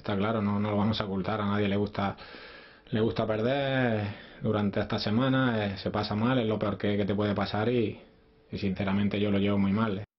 Está claro, no, no lo vamos a ocultar, a nadie le gusta le gusta perder durante esta semana, eh, se pasa mal, es lo peor que, te puede pasar y, sinceramente yo lo llevo muy mal. Eh.